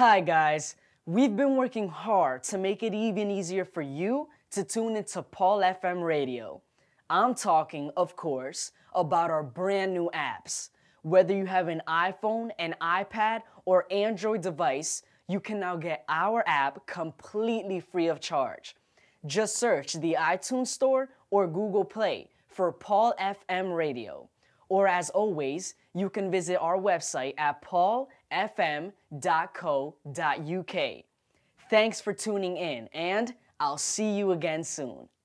Hi guys, we've been working hard to make it even easier for you to tune into Paul FM Radio. I'm talking, of course, about our brand new apps. Whether you have an iPhone, an iPad, or Android device, you can now get our app completely free of charge. Just search the iTunes Store or Google Play for Paul FM Radio. Or as always, you can visit our website at paulfm.co.uk. Thanks for tuning in, and I'll see you again soon.